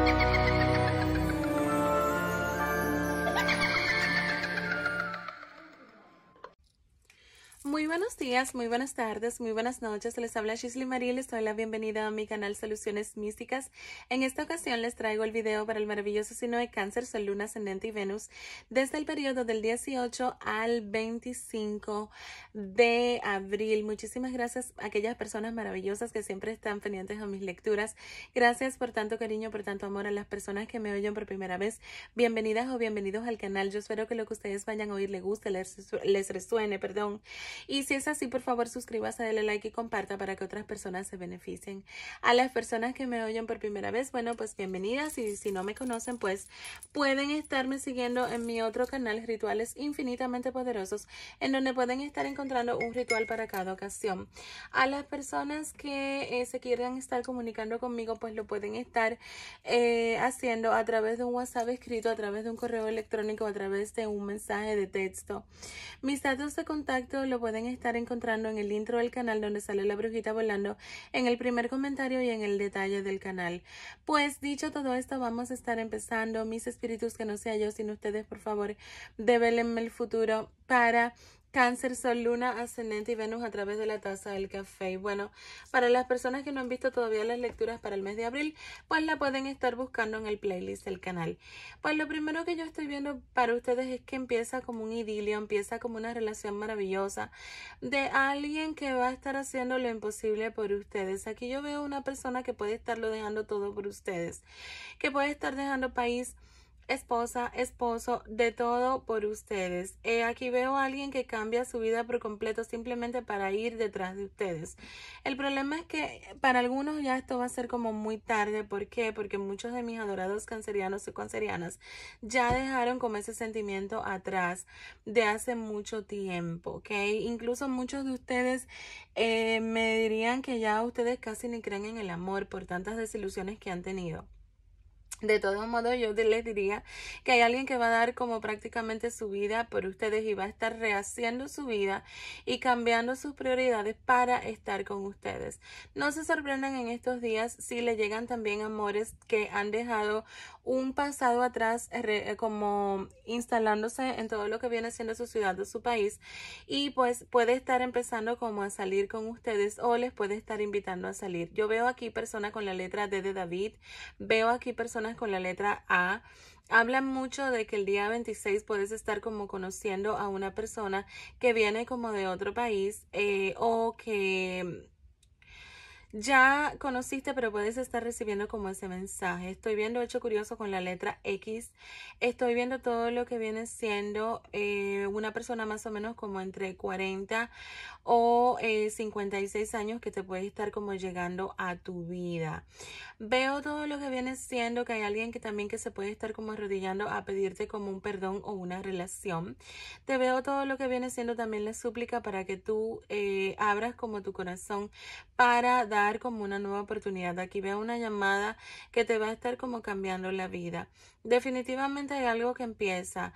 Thank you. buenos días, muy buenas tardes, muy buenas noches. Les habla Shisley María, les doy la bienvenida a mi canal Soluciones Místicas. En esta ocasión les traigo el video para el maravilloso signo de cáncer, Sol, Luna, Ascendente y Venus, desde el periodo del 18 al 25 de abril. Muchísimas gracias a aquellas personas maravillosas que siempre están pendientes a mis lecturas. Gracias por tanto cariño, por tanto amor a las personas que me oyen por primera vez. Bienvenidas o bienvenidos al canal. Yo espero que lo que ustedes vayan a oír les guste, les, les resuene, perdón. Y si es así, por favor suscríbase, dale like y comparta para que otras personas se beneficien. A las personas que me oyen por primera vez, bueno, pues bienvenidas y si no me conocen, pues pueden estarme siguiendo en mi otro canal, Rituales Infinitamente Poderosos, en donde pueden estar encontrando un ritual para cada ocasión. A las personas que eh, se quieran estar comunicando conmigo, pues lo pueden estar eh, haciendo a través de un WhatsApp escrito, a través de un correo electrónico, a través de un mensaje de texto. Mis datos de contacto lo pueden estar estar encontrando en el intro del canal donde sale la brujita volando, en el primer comentario y en el detalle del canal. Pues dicho todo esto, vamos a estar empezando. Mis espíritus, que no sea yo, sino ustedes, por favor, develenme el futuro para Cáncer, Sol, Luna, Ascendente y Venus a través de la taza del café. bueno, para las personas que no han visto todavía las lecturas para el mes de abril, pues la pueden estar buscando en el playlist del canal. Pues lo primero que yo estoy viendo para ustedes es que empieza como un idilio, empieza como una relación maravillosa de alguien que va a estar haciendo lo imposible por ustedes. Aquí yo veo una persona que puede estarlo dejando todo por ustedes, que puede estar dejando país esposa, esposo, de todo por ustedes. Eh, aquí veo a alguien que cambia su vida por completo simplemente para ir detrás de ustedes. El problema es que para algunos ya esto va a ser como muy tarde. ¿Por qué? Porque muchos de mis adorados cancerianos y cancerianas ya dejaron como ese sentimiento atrás de hace mucho tiempo, ¿ok? Incluso muchos de ustedes eh, me dirían que ya ustedes casi ni creen en el amor por tantas desilusiones que han tenido. De todos modos, yo les diría que hay alguien que va a dar como prácticamente su vida por ustedes y va a estar rehaciendo su vida y cambiando sus prioridades para estar con ustedes. No se sorprendan en estos días si le llegan también amores que han dejado un pasado atrás eh, como instalándose en todo lo que viene siendo su ciudad o su país y pues puede estar empezando como a salir con ustedes o les puede estar invitando a salir. Yo veo aquí personas con la letra D de David, veo aquí personas con la letra A hablan mucho de que el día 26 puedes estar como conociendo a una persona que viene como de otro país eh, o que ya conociste, pero puedes estar recibiendo como ese mensaje. Estoy viendo hecho curioso con la letra X. Estoy viendo todo lo que viene siendo eh, una persona más o menos como entre 40 o 56 eh, años que te puede estar como llegando a tu vida. Veo todo lo que viene siendo que hay alguien que también que se puede estar como arrodillando a pedirte como un perdón o una relación. Te veo todo lo que viene siendo también la súplica para que tú eh, abras como tu corazón para dar como una nueva oportunidad. Aquí veo una llamada que te va a estar como cambiando la vida. Definitivamente hay algo que empieza.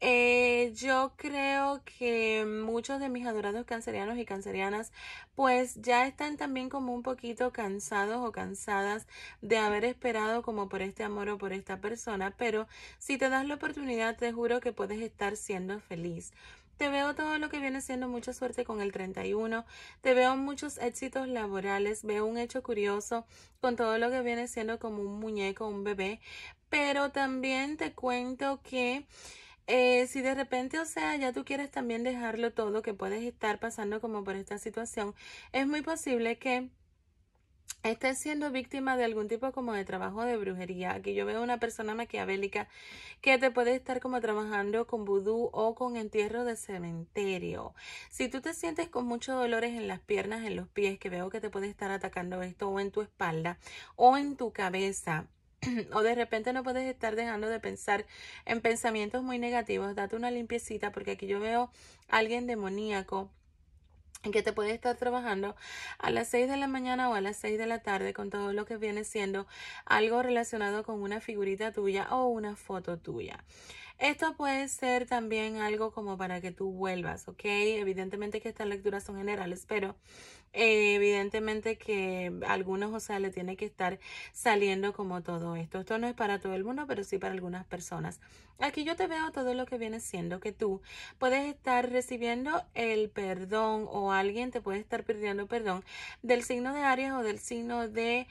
Eh, yo creo que muchos de mis adorados cancerianos y cancerianas pues ya están también como un poquito cansados o cansadas de haber esperado como por este amor o por esta persona, pero si te das la oportunidad te juro que puedes estar siendo feliz. Te veo todo lo que viene siendo mucha suerte con el 31. Te veo muchos éxitos laborales. Veo un hecho curioso con todo lo que viene siendo como un muñeco, un bebé. Pero también te cuento que eh, si de repente, o sea, ya tú quieres también dejarlo todo, que puedes estar pasando como por esta situación, es muy posible que estés siendo víctima de algún tipo como de trabajo de brujería. Aquí yo veo una persona maquiavélica que te puede estar como trabajando con vudú o con entierro de cementerio. Si tú te sientes con muchos dolores en las piernas, en los pies, que veo que te puede estar atacando esto o en tu espalda o en tu cabeza, o de repente no puedes estar dejando de pensar en pensamientos muy negativos, date una limpiecita porque aquí yo veo a alguien demoníaco en que te puede estar trabajando a las 6 de la mañana o a las 6 de la tarde con todo lo que viene siendo algo relacionado con una figurita tuya o una foto tuya. Esto puede ser también algo como para que tú vuelvas, ¿ok? Evidentemente que estas lecturas son generales, pero eh, evidentemente que algunos, o sea, le tiene que estar saliendo como todo esto. Esto no es para todo el mundo, pero sí para algunas personas. Aquí yo te veo todo lo que viene siendo que tú puedes estar recibiendo el perdón o alguien te puede estar pidiendo perdón del signo de Aries o del signo de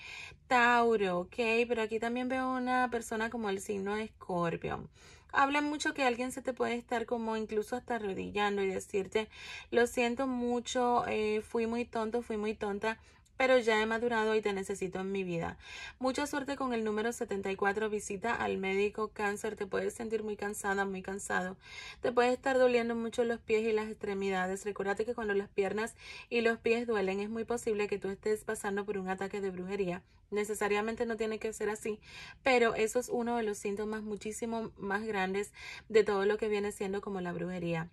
Tauro, ¿ok? Pero aquí también veo una persona como el signo de Escorpio habla mucho que alguien se te puede estar como incluso hasta arrodillando y decirte, lo siento mucho, eh, fui muy tonto, fui muy tonta, pero ya he madurado y te necesito en mi vida. Mucha suerte con el número 74, visita al médico cáncer, te puedes sentir muy cansada, muy cansado, te puede estar doliendo mucho los pies y las extremidades, recuérdate que cuando las piernas y los pies duelen es muy posible que tú estés pasando por un ataque de brujería, necesariamente no tiene que ser así, pero eso es uno de los síntomas muchísimo más grandes de todo lo que viene siendo como la brujería.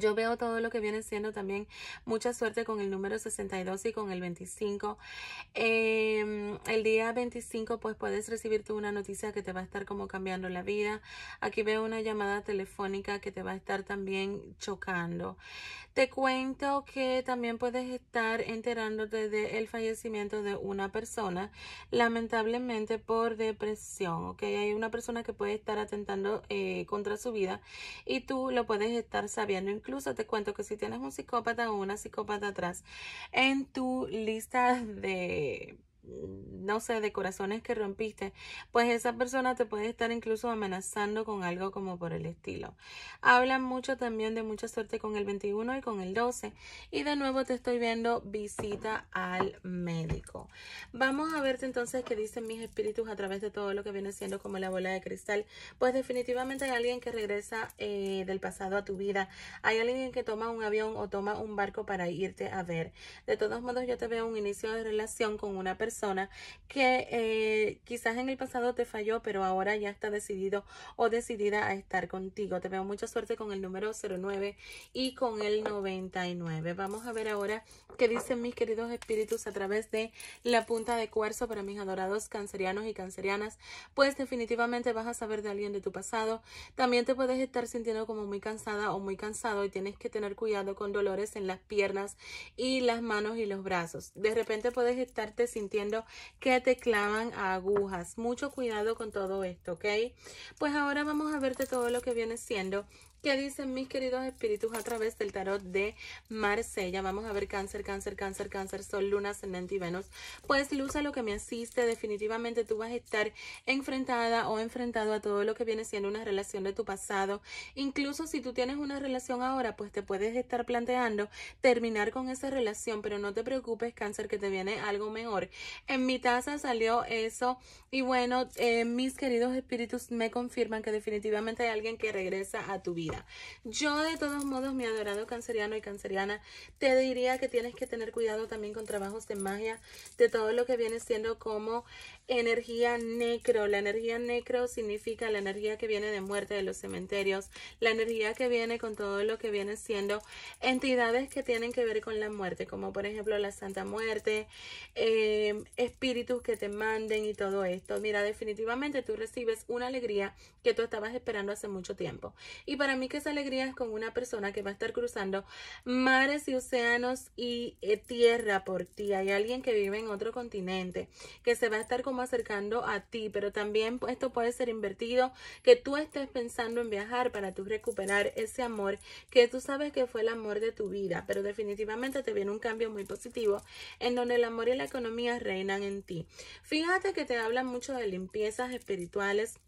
Yo veo todo lo que viene siendo también mucha suerte con el número 62 y con el 25. Eh, el día 25 pues puedes recibirte una noticia que te va a estar como cambiando la vida. Aquí veo una llamada telefónica que te va a estar también chocando. Te cuento que también puedes estar enterándote del fallecimiento de una persona, lamentablemente por depresión, ¿ok? Hay una persona que puede estar atentando eh, contra su vida y tú lo puedes estar sabiendo. Incluso te cuento que si tienes un psicópata o una psicópata atrás en tu lista de no sé, de corazones que rompiste, pues esa persona te puede estar incluso amenazando con algo como por el estilo. Hablan mucho también de mucha suerte con el 21 y con el 12. Y de nuevo te estoy viendo visita al médico. Vamos a verte entonces qué dicen mis espíritus a través de todo lo que viene siendo como la bola de cristal. Pues definitivamente hay alguien que regresa eh, del pasado a tu vida. Hay alguien que toma un avión o toma un barco para irte a ver. De todos modos, yo te veo un inicio de relación con una persona que eh, quizás en el pasado te falló, pero ahora ya está decidido o decidida a estar contigo. Te veo mucha suerte con el número 09 y con el 99. Vamos a ver ahora qué dicen mis queridos espíritus a través de la punta de cuarzo para mis adorados cancerianos y cancerianas. Pues definitivamente vas a saber de alguien de tu pasado. También te puedes estar sintiendo como muy cansada o muy cansado y tienes que tener cuidado con dolores en las piernas y las manos y los brazos. De repente puedes estarte sintiendo que te clavan agujas. Mucho cuidado con todo esto, ¿ok? Pues ahora vamos a verte todo lo que viene siendo ¿Qué dicen mis queridos espíritus a través del tarot de Marsella. Vamos a ver cáncer, cáncer, cáncer, cáncer, sol, luna, ascendente y Venus. Pues luz a lo que me asiste, definitivamente tú vas a estar enfrentada o enfrentado a todo lo que viene siendo una relación de tu pasado. Incluso si tú tienes una relación ahora, pues te puedes estar planteando terminar con esa relación, pero no te preocupes cáncer que te viene algo mejor. En mi taza salió eso y bueno, eh, mis queridos espíritus me confirman que definitivamente hay alguien que regresa a tu vida. Yo de todos modos, mi adorado canceriano y canceriana, te diría que tienes que tener cuidado también con trabajos de magia, de todo lo que viene siendo como energía necro. La energía necro significa la energía que viene de muerte de los cementerios, la energía que viene con todo lo que viene siendo entidades que tienen que ver con la muerte, como por ejemplo la Santa Muerte, eh, Em, espíritus que te manden y todo esto. Mira, definitivamente tú recibes una alegría que tú estabas esperando hace mucho tiempo. Y para mí que esa alegría es con una persona que va a estar cruzando mares y océanos y eh, tierra por ti. Hay alguien que vive en otro continente que se va a estar como acercando a ti, pero también pues, esto puede ser invertido, que tú estés pensando en viajar para tú recuperar ese amor que tú sabes que fue el amor de tu vida, pero definitivamente te viene un cambio muy positivo en donde el amor y la economía reinan en ti. Fíjate que te hablan mucho de limpiezas espirituales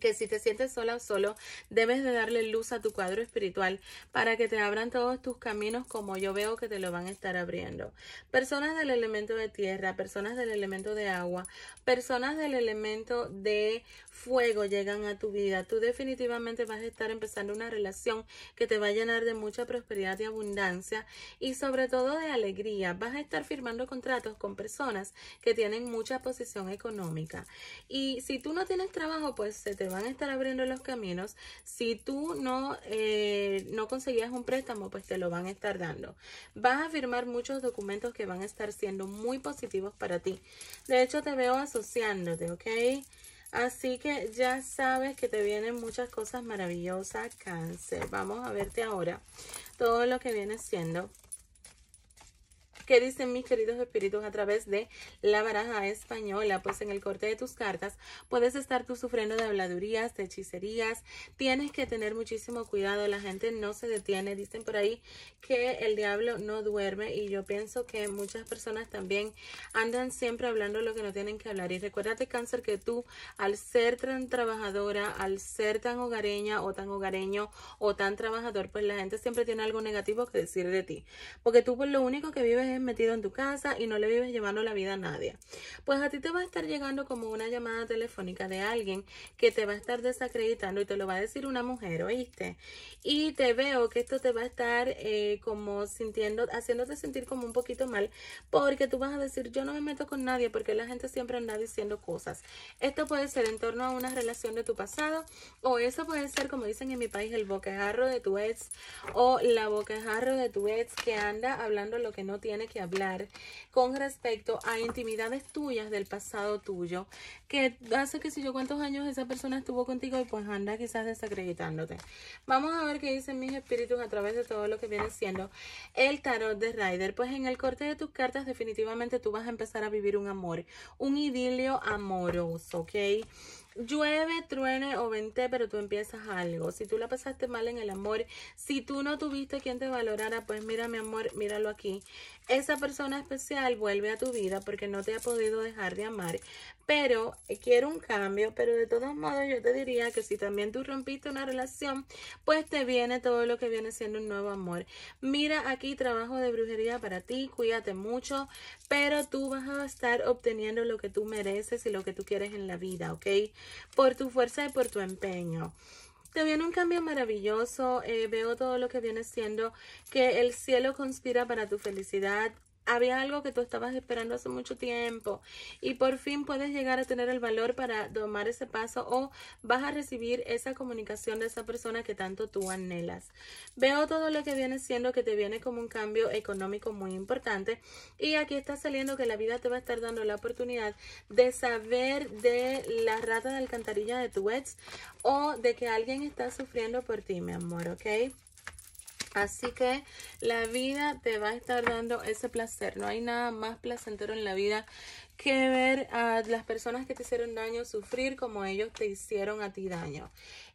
que si te sientes sola o solo, debes de darle luz a tu cuadro espiritual para que te abran todos tus caminos como yo veo que te lo van a estar abriendo. Personas del elemento de tierra, personas del elemento de agua, personas del elemento de fuego llegan a tu vida. Tú definitivamente vas a estar empezando una relación que te va a llenar de mucha prosperidad y abundancia y sobre todo de alegría. Vas a estar firmando contratos con personas que tienen mucha posición económica. Y si tú no tienes trabajo, pues se te van a estar abriendo los caminos. Si tú no, eh, no conseguías un préstamo, pues te lo van a estar dando. Vas a firmar muchos documentos que van a estar siendo muy positivos para ti. De hecho, te veo asociándote, ¿ok? Así que ya sabes que te vienen muchas cosas maravillosas, cáncer. Vamos a verte ahora todo lo que viene siendo ¿Qué dicen mis queridos espíritus a través de la baraja española? Pues en el corte de tus cartas puedes estar tú sufriendo de habladurías, de hechicerías. Tienes que tener muchísimo cuidado. La gente no se detiene. Dicen por ahí que el diablo no duerme y yo pienso que muchas personas también andan siempre hablando lo que no tienen que hablar. Y recuérdate, cáncer, que tú al ser tan trabajadora, al ser tan hogareña o tan hogareño o tan trabajador, pues la gente siempre tiene algo negativo que decir de ti. Porque tú pues, lo único que vives es metido en tu casa y no le vives llevando la vida a nadie. Pues a ti te va a estar llegando como una llamada telefónica de alguien que te va a estar desacreditando y te lo va a decir una mujer, ¿oíste? Y te veo que esto te va a estar eh, como sintiendo, haciéndote sentir como un poquito mal porque tú vas a decir yo no me meto con nadie porque la gente siempre anda diciendo cosas. Esto puede ser en torno a una relación de tu pasado o eso puede ser como dicen en mi país el boquejarro de tu ex o la boquejarro de tu ex que anda hablando lo que no tiene que hablar con respecto a intimidades tuyas del pasado tuyo, que hace que si yo cuántos años esa persona estuvo contigo y pues anda quizás desacreditándote. Vamos a ver qué dicen mis espíritus a través de todo lo que viene siendo el tarot de Rider. Pues en el corte de tus cartas definitivamente tú vas a empezar a vivir un amor, un idilio amoroso, ¿ok? llueve, truene o vente, pero tú empiezas algo. Si tú la pasaste mal en el amor, si tú no tuviste quien te valorara, pues mira mi amor, míralo aquí. Esa persona especial vuelve a tu vida porque no te ha podido dejar de amar, pero eh, quiero un cambio, pero de todos modos yo te diría que si también tú rompiste una relación, pues te viene todo lo que viene siendo un nuevo amor. Mira aquí trabajo de brujería para ti, cuídate mucho, pero tú vas a estar obteniendo lo que tú mereces y lo que tú quieres en la vida, ¿ok? Por tu fuerza y por tu empeño. Te viene un cambio maravilloso, eh, veo todo lo que viene siendo que el cielo conspira para tu felicidad, había algo que tú estabas esperando hace mucho tiempo y por fin puedes llegar a tener el valor para tomar ese paso o vas a recibir esa comunicación de esa persona que tanto tú anhelas. Veo todo lo que viene siendo que te viene como un cambio económico muy importante y aquí está saliendo que la vida te va a estar dando la oportunidad de saber de la rata de alcantarilla de tu ex o de que alguien está sufriendo por ti, mi amor, ¿ok? Así que la vida te va a estar dando ese placer. No hay nada más placentero en la vida que ver a las personas que te hicieron daño sufrir como ellos te hicieron a ti daño.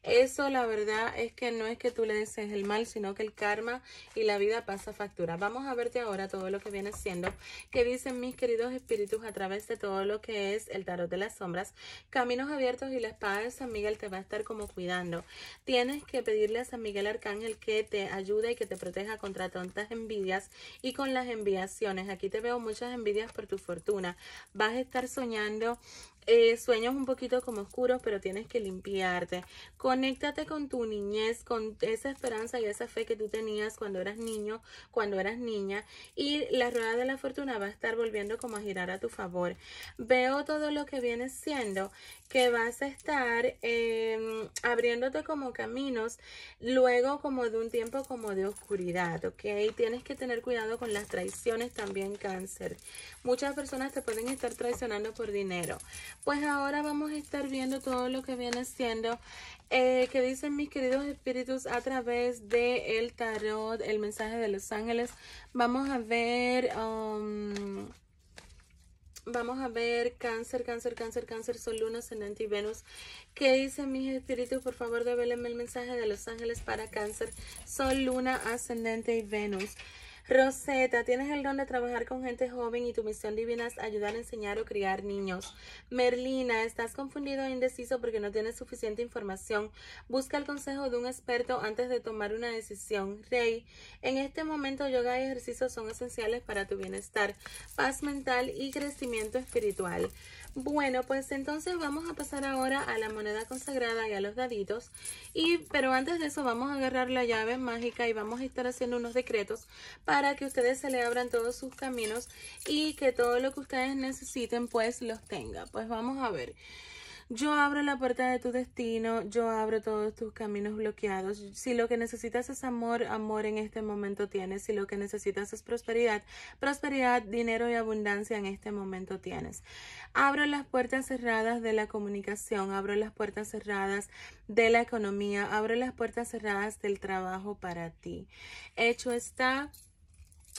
Eso la verdad es que no es que tú le desees el mal, sino que el karma y la vida pasa factura. Vamos a verte ahora todo lo que viene siendo que dicen mis queridos espíritus a través de todo lo que es el tarot de las sombras. Caminos abiertos y la espada de San Miguel te va a estar como cuidando. Tienes que pedirle a San Miguel Arcángel que te ayude que te proteja contra tantas envidias y con las enviaciones. Aquí te veo muchas envidias por tu fortuna. Vas a estar soñando eh, sueños un poquito como oscuros, pero tienes que limpiarte. Conéctate con tu niñez, con esa esperanza y esa fe que tú tenías cuando eras niño, cuando eras niña. Y la rueda de la fortuna va a estar volviendo como a girar a tu favor. Veo todo lo que viene siendo que vas a estar em, abriéndote como caminos, luego como de un tiempo como de oscuridad, ¿ok? Tienes que tener cuidado con las traiciones también, cáncer. Muchas personas te pueden estar traicionando por dinero. Pues ahora vamos a estar viendo todo lo que viene siendo eh, que dicen mis queridos espíritus a través de el tarot, el mensaje de los ángeles. Vamos a ver... Um, vamos a ver cáncer, cáncer, cáncer, cáncer, sol, luna, ascendente y Venus. ¿Qué dicen mis espíritus? Por favor, devélenme el mensaje de los ángeles para cáncer, sol, luna, ascendente y Venus. Rosetta, tienes el don de trabajar con gente joven y tu misión divina es ayudar a enseñar o criar niños. Merlina, estás confundido e indeciso porque no tienes suficiente información. Busca el consejo de un experto antes de tomar una decisión. Rey, en este momento yoga y ejercicios son esenciales para tu bienestar, paz mental y crecimiento espiritual. Bueno, pues entonces vamos a pasar ahora a la moneda consagrada y a los daditos. Y, pero antes de eso vamos a agarrar la llave mágica y vamos a estar haciendo unos decretos para que ustedes se le abran todos sus caminos y que todo lo que ustedes necesiten pues los tenga. Pues vamos a ver. Yo abro la puerta de tu destino, yo abro todos tus caminos bloqueados. Si lo que necesitas es amor, amor en este momento tienes. Si lo que necesitas es prosperidad, prosperidad, dinero y abundancia en este momento tienes. Abro las puertas cerradas de la comunicación, abro las puertas cerradas de la economía, abro las puertas cerradas del trabajo para ti. Hecho está,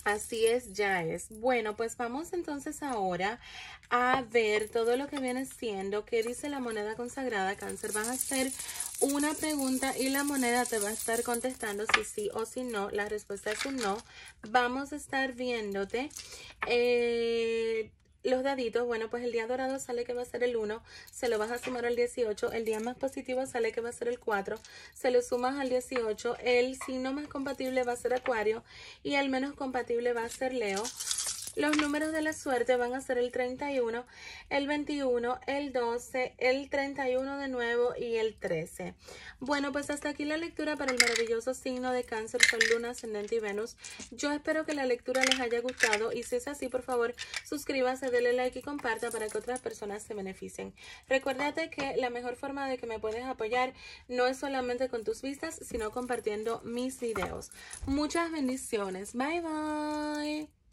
Así es, ya es. Bueno, pues vamos entonces ahora a ver todo lo que viene siendo, qué dice la moneda consagrada, cáncer. Vas a hacer una pregunta y la moneda te va a estar contestando si sí o si no. La respuesta es un no. Vamos a estar viéndote. Eh, los daditos, bueno, pues el día dorado sale que va a ser el 1, se lo vas a sumar al 18, el día más positivo sale que va a ser el 4, se lo sumas al 18, el signo más compatible va a ser Acuario y el menos compatible va a ser Leo. Los números de la suerte van a ser el 31, el 21, el 12, el 31 de nuevo y el 13. Bueno, pues hasta aquí la lectura para el maravilloso signo de cáncer, sol, luna, ascendente y Venus. Yo espero que la lectura les haya gustado y si es así, por favor, suscríbase, denle like y comparta para que otras personas se beneficien. Recuérdate que la mejor forma de que me puedes apoyar no es solamente con tus vistas, sino compartiendo mis videos. Muchas bendiciones. Bye bye.